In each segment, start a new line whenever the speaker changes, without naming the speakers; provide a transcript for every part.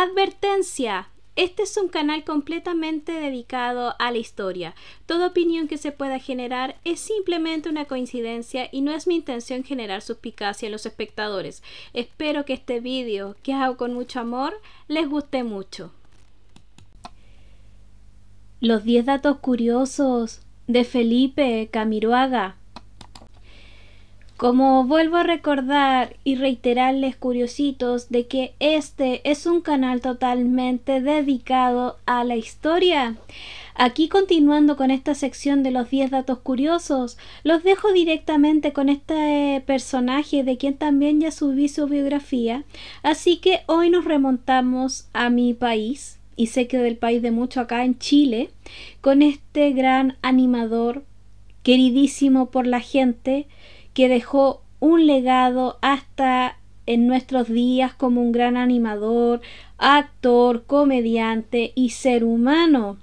Advertencia. Este es un canal completamente dedicado a la historia. Toda opinión que se pueda generar es simplemente una coincidencia y no es mi intención generar suspicacia en los espectadores. Espero que este vídeo, que hago con mucho amor, les guste mucho. Los 10 datos curiosos de Felipe Camiroaga como vuelvo a recordar y reiterarles curiositos de que este es un canal totalmente dedicado a la historia. Aquí continuando con esta sección de los 10 datos curiosos, los dejo directamente con este personaje de quien también ya subí su biografía, así que hoy nos remontamos a mi país, y sé que del país de mucho acá en Chile, con este gran animador, queridísimo por la gente, que dejó un legado hasta en nuestros días como un gran animador, actor, comediante y ser humano.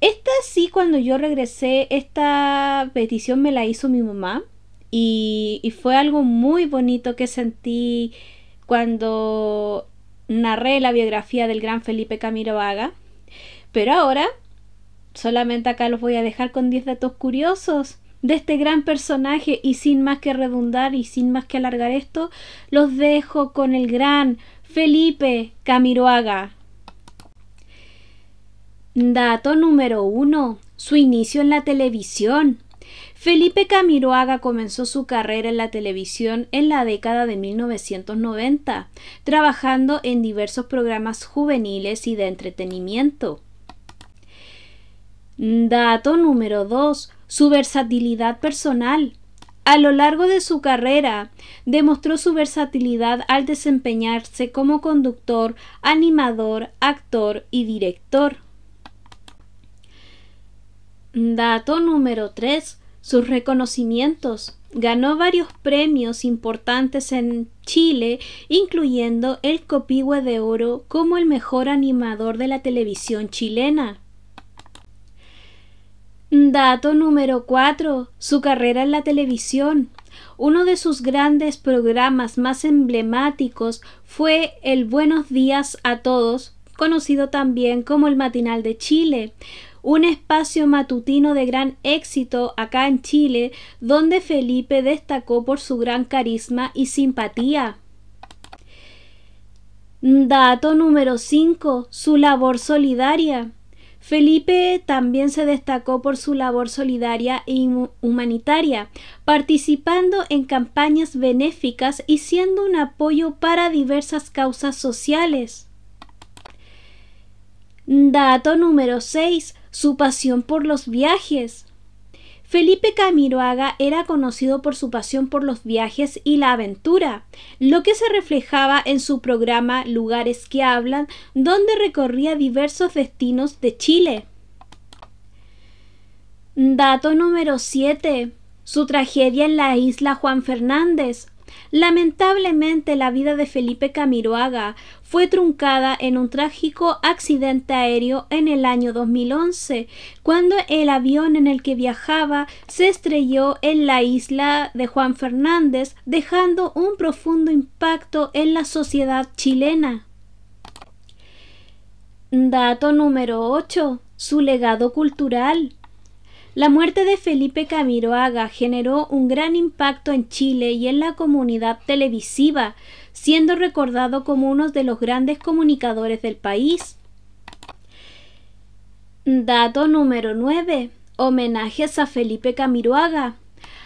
Esta sí, cuando yo regresé, esta petición me la hizo mi mamá y, fue algo muy bonito que sentí cuando narré la biografía del gran Felipe Camilo Vaga. Pero ahora, solamente acá los voy a dejar con 10 datos curiosos de este gran personaje y sin más que redundar y sin más que alargar esto, los dejo con el gran Felipe Camiroaga. Dato número uno, Su inicio en la televisión. Felipe Camiroaga comenzó su carrera en la televisión en la década de 1990, trabajando en diversos programas juveniles y de entretenimiento. Dato número 2. Su versatilidad personal. A lo largo de su carrera, demostró su versatilidad al desempeñarse como conductor, animador, actor y director. Dato número 3. Sus reconocimientos. Ganó varios premios importantes en Chile, incluyendo el Copihue de Oro como el mejor animador de la televisión chilena. Dato número 4. Su carrera en la televisión. Uno de sus grandes programas más emblemáticos fue el Buenos días a todos, conocido también como el Matinal de Chile, un espacio matutino de gran éxito acá en Chile, donde Felipe destacó por su gran carisma y simpatía. Dato número 5. Su labor solidaria. Felipe también se destacó por su labor solidaria y e humanitaria, participando en campañas benéficas y siendo un apoyo para diversas causas sociales. Dato número 6. Su pasión por los viajes. Felipe Camiroaga era conocido por su pasión por los viajes y la aventura, lo que se reflejaba en su programa Lugares que Hablan, donde recorría diversos destinos de Chile. Dato número 7. Su tragedia en la isla Juan Fernández, Lamentablemente la vida de Felipe Camiroaga fue truncada en un trágico accidente aéreo en el año 2011, cuando el avión en el que viajaba se estrelló en la isla de Juan Fernández, dejando un profundo impacto en la sociedad chilena. Dato número 8. Su legado cultural. La muerte de Felipe Camiroaga generó un gran impacto en Chile y en la comunidad televisiva, siendo recordado como uno de los grandes comunicadores del país. Dato número 9. Homenajes a Felipe Camiroaga.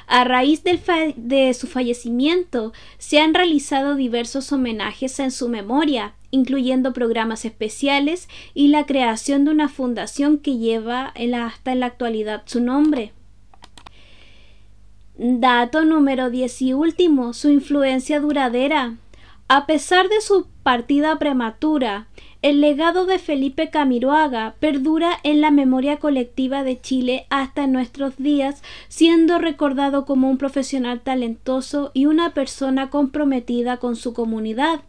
A raíz de su fallecimiento, se han realizado diversos homenajes en su memoria, incluyendo programas especiales y la creación de una fundación que lleva hasta en la actualidad su nombre. Dato número 10 y último, su influencia duradera. A pesar de su partida prematura, el legado de Felipe Camiroaga perdura en la memoria colectiva de Chile hasta nuestros días, siendo recordado como un profesional talentoso y una persona comprometida con su comunidad.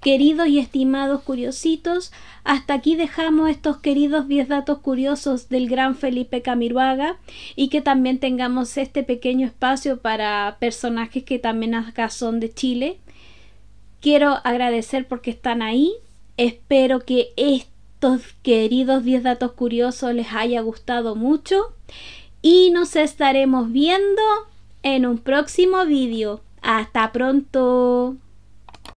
Queridos y estimados curiositos, hasta aquí dejamos estos queridos 10 datos curiosos del gran Felipe Camiruaga y que también tengamos este pequeño espacio para personajes que también acá son de Chile. Quiero agradecer porque están ahí, Espero que estos queridos 10 datos curiosos les haya gustado mucho y nos estaremos viendo en un próximo vídeo. Hasta pronto.